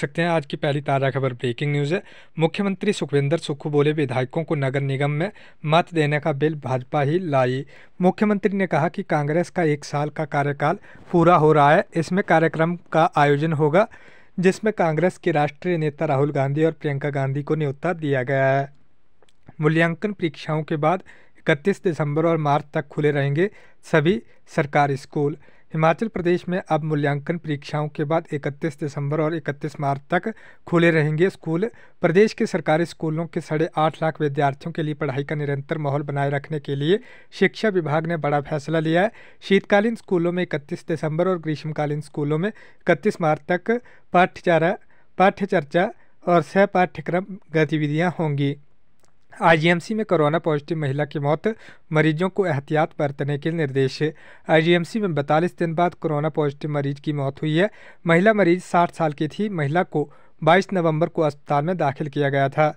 सकते हैं आज की पहली ताज़ा खबर ब्रेकिंग न्यूज़ है मुख्यमंत्री सुखविंदर सुक्खू बोले विधायकों को नगर निगम में मत देने का बिल भाजपा ही लाई मुख्यमंत्री ने कहा कि कांग्रेस का एक साल का कार्यकाल पूरा हो रहा है इसमें कार्यक्रम का आयोजन होगा जिसमें कांग्रेस के राष्ट्रीय नेता राहुल गांधी और प्रियंका गांधी को न्योता दिया गया है मूल्यांकन परीक्षाओं के बाद इकतीस दिसंबर और मार्च तक खुले रहेंगे सभी सरकारी स्कूल हिमाचल प्रदेश में अब मूल्यांकन परीक्षाओं के बाद 31 दिसंबर और 31 मार्च तक खुले रहेंगे स्कूल प्रदेश के सरकारी स्कूलों के साढ़े आठ लाख विद्यार्थियों के लिए पढ़ाई का निरंतर माहौल बनाए रखने के लिए शिक्षा विभाग ने बड़ा फैसला लिया है शीतकालीन स्कूलों में इकतीस दिसंबर और ग्रीष्मकालीन स्कूलों में इकतीस मार्च तक पाठ्यचारा पाठ्यचर्चा और सह पाठ्यक्रम गतिविधियाँ होंगी आईजीएमसी में कोरोना पॉजिटिव महिला की मौत मरीजों को एहतियात बरतने के निर्देश आईजीएमसी में बतालीस दिन बाद कोरोना पॉजिटिव मरीज की मौत हुई है महिला मरीज साठ साल की थी महिला को 22 नवंबर को अस्पताल में दाखिल किया गया था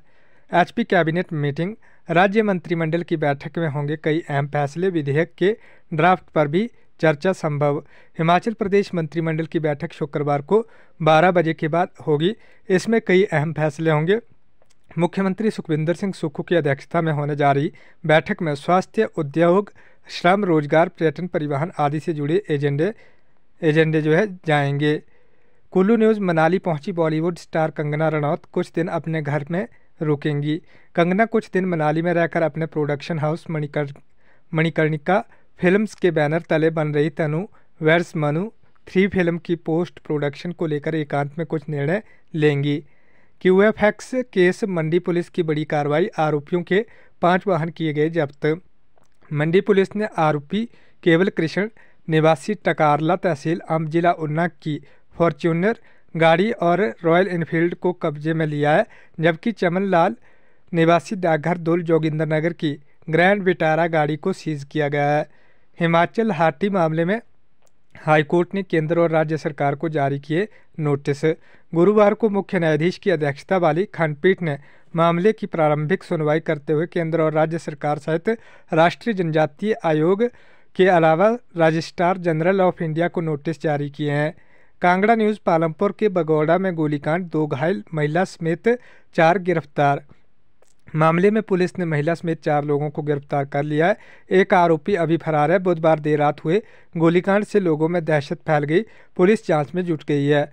एचपी कैबिनेट मीटिंग राज्य मंत्रिमंडल की बैठक में होंगे कई अहम फैसले विधेयक के ड्राफ्ट पर भी चर्चा संभव हिमाचल प्रदेश मंत्रिमंडल की बैठक शुक्रवार को 12 बजे के बाद होगी इसमें कई अहम फैसले होंगे मुख्यमंत्री सुखविंदर सिंह सुक्खू की अध्यक्षता में होने जा रही बैठक में स्वास्थ्य उद्योग श्रम रोजगार पर्यटन परिवहन आदि से जुड़े एजेंडे एजेंडे जो है जाएंगे कुल्लू न्यूज़ मनाली पहुंची बॉलीवुड स्टार कंगना रनौत कुछ दिन अपने घर में रुकेंगी कंगना कुछ दिन मनाली में रहकर अपने प्रोडक्शन हाउस मणिकर मणिकर्णिका फिल्म्स के बैनर तले बन रही Tanu weds Manu three film की पोस्ट प्रोडक्शन को लेकर एकांत में कुछ निर्णय लेंगी क्यूएफएक्स केस मंडी पुलिस की बड़ी कार्रवाई आरोपियों के पांच वाहन किए गए जब्त मंडी पुलिस ने आरोपी केवल कृष्ण निवासी टकारला तहसील अम्ब जिला उन्ना की फॉर्च्यूनर गाड़ी और रॉयल इनफील्ड को कब्जे में लिया है जबकि चमन लाल निवासी डाकघर दुल जोगिंदर नगर की ग्रैंड विटारा गाड़ी को सीज किया गया है हिमाचल हाटी मामले में हाईकोर्ट ने केंद्र और राज्य सरकार को जारी किए नोटिस गुरुवार को मुख्य न्यायाधीश की अध्यक्षता वाली खंडपीठ ने मामले की प्रारंभिक सुनवाई करते हुए केंद्र और राज्य सरकार सहित राष्ट्रीय जनजातीय आयोग के अलावा रजिस्ट्रार जनरल ऑफ इंडिया को नोटिस जारी किए हैं कांगड़ा न्यूज़ पालमपुर के बगौड़ा में गोलीकांड दो घायल महिला समेत चार गिरफ्तार मामले में पुलिस ने महिला समेत चार लोगों को गिरफ्तार कर लिया है एक आरोपी अभी फरार है बुधवार देर रात हुए गोलीकांड से लोगों में दहशत फैल गई पुलिस जांच में जुट गई है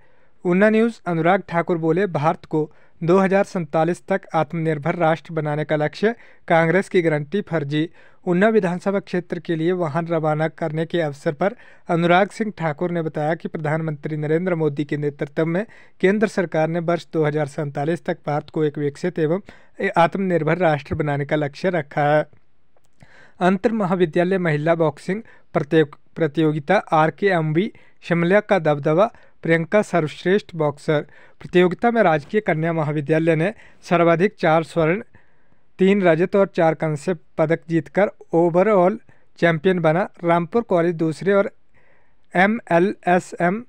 ऊना न्यूज़ अनुराग ठाकुर बोले भारत को दो तक आत्मनिर्भर राष्ट्र बनाने का लक्ष्य कांग्रेस की गारंटी फर्जी ऊना विधानसभा क्षेत्र के लिए वाहन रवाना करने के अवसर पर अनुराग सिंह ठाकुर ने बताया कि प्रधानमंत्री नरेंद्र मोदी के नेतृत्व में केंद्र सरकार ने वर्ष दो तक भारत को एक विकसित एवं आत्मनिर्भर राष्ट्र बनाने का लक्ष्य रखा है अंतर महाविद्यालय महिला बॉक्सिंग प्रतियोगिता आर के एम शिमला का दबदबा प्रियंका सर्वश्रेष्ठ बॉक्सर प्रतियोगिता में राजकीय कन्या महाविद्यालय ने सर्वाधिक चार स्वर्ण तीन रजत और चार कंस्य पदक जीतकर ओवरऑल चैंपियन बना रामपुर कॉलेज दूसरे और M L S M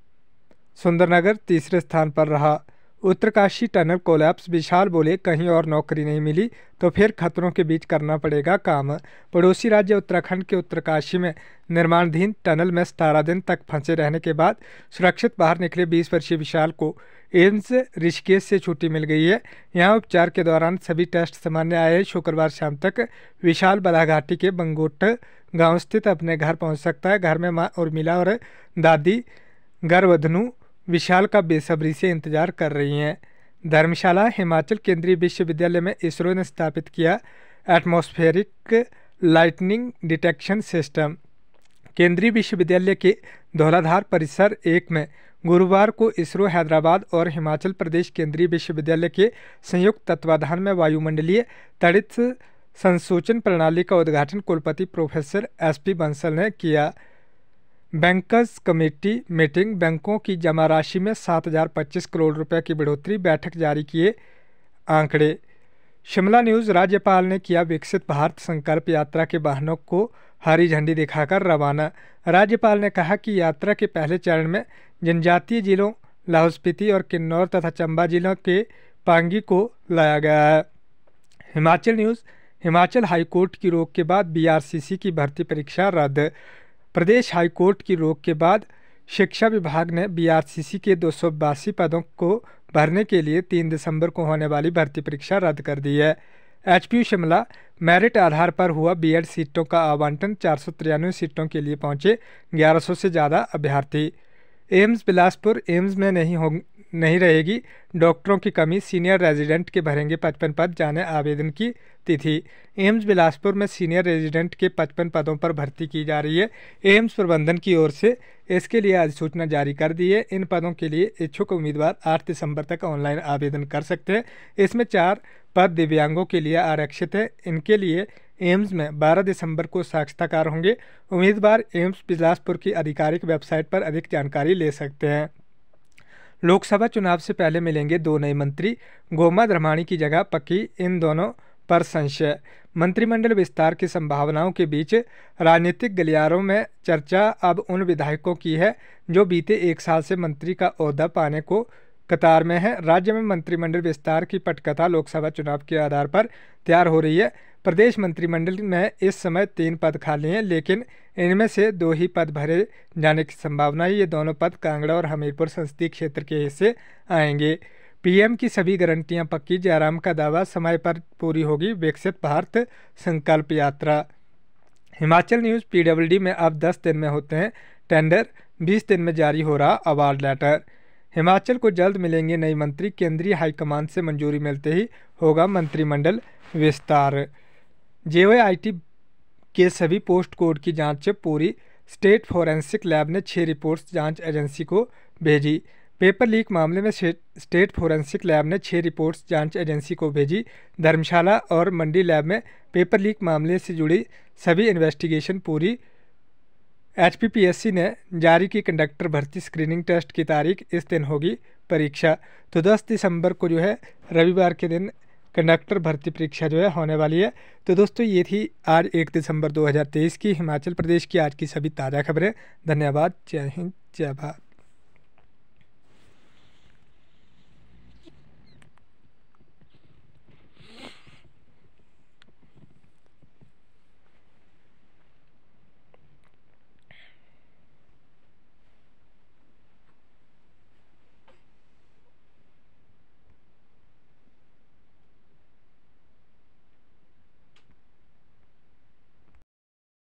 Sundernagar तीसरे स्थान पर रहा उत्तरकाशी टनल कोलैप्स विशाल बोले कहीं और नौकरी नहीं मिली तो फिर खतरों के बीच करना पड़ेगा काम पड़ोसी राज्य उत्तराखंड के उत्तरकाशी में निर्माणाधीन टनल में सतारह दिन तक फंसे रहने के बाद सुरक्षित बाहर निकले बीस वर्षीय विशाल को एम्स ऋषिकेश से छुट्टी मिल गई है यहाँ उपचार के दौरान सभी टेस्ट सामान्य आए शुक्रवार शाम तक विशाल बलाघाटी के बंगोट गाँव स्थित अपने घर पहुँच सकता है घर में माँ उर्मिला और दादी गर्भधनु विशाल का बेसब्री से इंतजार कर रही हैं धर्मशाला हिमाचल केंद्रीय विश्वविद्यालय में इसरो ने स्थापित किया एटमॉस्फेरिक लाइटनिंग डिटेक्शन सिस्टम केंद्रीय विश्वविद्यालय के धौलाधार परिसर एक में गुरुवार को इसरो हैदराबाद और हिमाचल प्रदेश केंद्रीय विश्वविद्यालय के संयुक्त तत्वाधान में वायुमंडलीय तड़ित संसूचन प्रणाली का उद्घाटन कुलपति प्रोफेसर एसपी बंसल ने किया बैंकर्स कमेटी मीटिंग बैंकों की जमा राशि में 7,025 करोड़ रुपए की बढ़ोतरी बैठक जारी किए आंकड़े शिमला न्यूज़ राज्यपाल ने किया विकसित भारत संकल्प यात्रा के वाहनों को हरी झंडी दिखाकर रवाना राज्यपाल ने कहा कि यात्रा के पहले चरण में जनजातीय जिलों लाहौल स्पीति और किन्नौर तथा चंबा जिलों के पांगी को लाया गया है हिमाचल न्यूज़ हिमाचल हाईकोर्ट की रोक के बाद बीआरसीसी की भर्ती परीक्षा रद्द प्रदेश हाईकोर्ट की रोक के बाद शिक्षा विभाग ने बीआरसीसी के दो पदों को भरने के लिए तीन दिसंबर को होने वाली भर्ती परीक्षा रद्द कर दी है एच शिमला मेरिट आधार पर हुआ बीएड सीटों का आवंटन चार सीटों के लिए पहुंचे 1100 से ज़्यादा अभ्यर्थी एम्स बिलासपुर एम्स में नहीं नहीं रहेगी डॉक्टरों की कमी सीनियर रेजिडेंट के भरेंगे पचपन पद जाने आवेदन की तिथि एम्स बिलासपुर में सीनियर रेजिडेंट के पचपन पदों पर भर्ती की जा रही है एम्स प्रबंधन की ओर से इसके लिए अधिसूचना जारी कर दी है इन पदों के लिए इच्छुक उम्मीदवार आठ दिसंबर तक ऑनलाइन आवेदन कर सकते हैं इसमें चार पद दिव्यांगों के लिए आरक्षित है इनके लिए एम्स में 12 दिसंबर को साक्षात्कार होंगे उम्मीदवार एम्स बिलासपुर की आधिकारिक वेबसाइट पर अधिक जानकारी ले सकते हैं लोकसभा चुनाव से पहले मिलेंगे दो नए मंत्री गोमा धर्माणी की जगह पक्की इन दोनों पर संशय मंत्रिमंडल विस्तार की संभावनाओं के बीच राजनीतिक गलियारों में चर्चा अब उन विधायकों की है जो बीते एक साल से मंत्री का अहदा पाने को कतार में है राज्य में मंत्रिमंडल विस्तार की पटकथा लोकसभा चुनाव के आधार पर तैयार हो रही है प्रदेश मंत्रिमंडल में इस समय तीन पद खाली हैं लेकिन इनमें से दो ही पद भरे जाने की संभावना है ये दोनों पद कांगड़ा और हमीरपुर संसदीय क्षेत्र के हिस्से आएंगे पीएम की सभी गारंटियां पक्की जयराम का दावा समय पर पूरी होगी विकसित भारत संकल्प यात्रा हिमाचल न्यूज़ पीडब्ल्यूडी में अब 10 दिन में होते हैं टेंडर 20 दिन में जारी हो रहा अवार्ड लेटर हिमाचल को जल्द मिलेंगे नई मंत्री केंद्रीय हाईकमान से मंजूरी मिलते ही होगा मंत्रिमंडल विस्तार जेवाईआईटी के सभी पोस्ट कोड की जांच पूरी स्टेट फोरेंसिक लैब ने छः रिपोर्ट्स जांच एजेंसी को भेजी पेपर लीक मामले में स्टेट फोरेंसिक लैब ने छः रिपोर्ट्स जांच एजेंसी को भेजी धर्मशाला और मंडी लैब में पेपर लीक मामले से जुड़ी सभी इन्वेस्टिगेशन पूरी एचपीपीएससी ने जारी की कंडक्टर भर्ती स्क्रीनिंग टेस्ट की तारीख इस दिन होगी परीक्षा तो 10 दिसंबर को जो है रविवार के दिन कंडक्टर भर्ती परीक्षा जो है होने वाली है तो दोस्तों ये थी आज एक दिसंबर 2023 की हिमाचल प्रदेश की आज की सभी ताज़ा खबरें धन्यवाद जय हिंद जय भारत